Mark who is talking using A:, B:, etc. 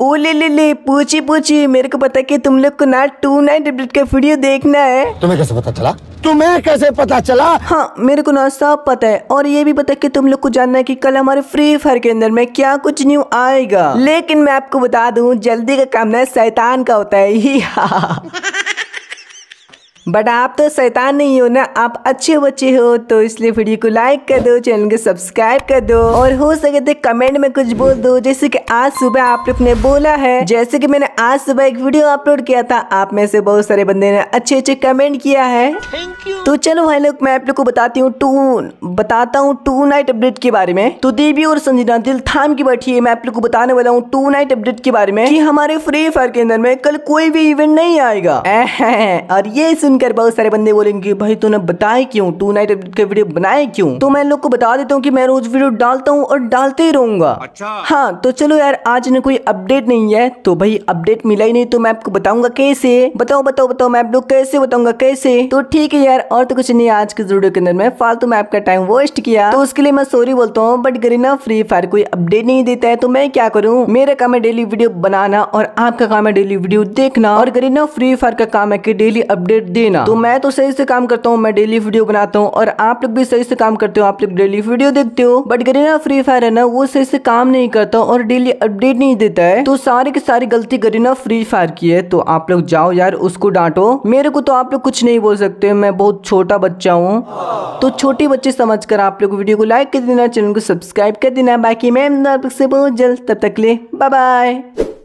A: ओ ले ले ले पूछी पूछी मेरे को पता कि तुम लोग को ना टू नाइन टेबलेट का वीडियो देखना है
B: तुम्हें कैसे पता चला
A: तुम्हें कैसे पता चला हाँ मेरे को ना सब पता है और ये भी पता है कि तुम लोग को जानना है कि कल हमारे फ्री फायर के अंदर में क्या कुछ न्यू आएगा लेकिन मैं आपको बता दूँ जल्दी का काम ना शैतान का होता है ही हाँ बट आप तो शैतान नहीं हो ना आप अच्छे बच्चे हो तो इसलिए वीडियो को लाइक कर दो चैनल को सब्सक्राइब कर दो और हो सके तो कमेंट में कुछ बोल दो जैसे कि आज सुबह आप लोग ने बोला है जैसे कि मैंने आज सुबह एक वीडियो अपलोड किया था आप में से बहुत सारे बंदे ने अच्छे अच्छे कमेंट किया है तो चलो भाई लोग मैं आप लोग को बताती हूँ टून बताता हूँ टू नाइट अपडेट के बारे में तो देवी और संजना दिल थाम की बैठी है मैं आप लोग को बताने वाला हूँ टू नाइट अपडेट के बारे में कि हमारे फ्री फायर के अंदर में कल कोई भी इवेंट नहीं आएगा और ये सुन सुनकर बहुत सारे बंदे बोलेंगे भाई तूने बताए क्यों टू नाइट अपडेट का वीडियो बनाए क्यों तो मैं लोग को बता देता हूँ कि मैं रोज वीडियो डालता हूँ और डालते ही रहूंगा अच्छा हाँ तो चलो यार आज ना कोई अपडेट नहीं है तो भाई अपडेट मिला ही नहीं तो मैं आपको बताऊंगा कैसे बताओ बताओ बताओ मैं आप लोग कैसे बताऊंगा कैसे तो ठीक है यार और तो कुछ नहीं आज के वीडियो के अंदर मैं फालतू में आपका टाइम वेस्ट किया तो उसके लिए मैं सॉरी बोलता हूँ बट गरीना फ्री फायर कोई अपडेट नहीं देता है तो मैं क्या करूँ मेरा काम है डेली वीडियो बनाना और आपका काम है डेली वीडियो देखना और गरीना फ्री फायर का काम है की डेली अपडेट देना तो मैं तो सही से काम करता हूँ मैं डेली वीडियो बनाता हूँ और आप लोग भी सही से काम करते हो आप लोग डेली वीडियो देखते हो बट गरीना फ्री फायर है ना वो सही से काम नहीं करता और डेली अपडेट नहीं देता है तो सारी की सारी गलती गरीना फ्री फायर की है तो आप लोग जाओ यार उसको डांटो मेरे को तो आप लोग कुछ नहीं बोल सकते मैं बहुत छोटा बच्चा हूँ तो छोटे बच्चे समझ कर आप लोग वीडियो को लाइक कर देना चैनल को सब्सक्राइब कर देना बाकी मैं से बहुत जल्द तब तक ले बाय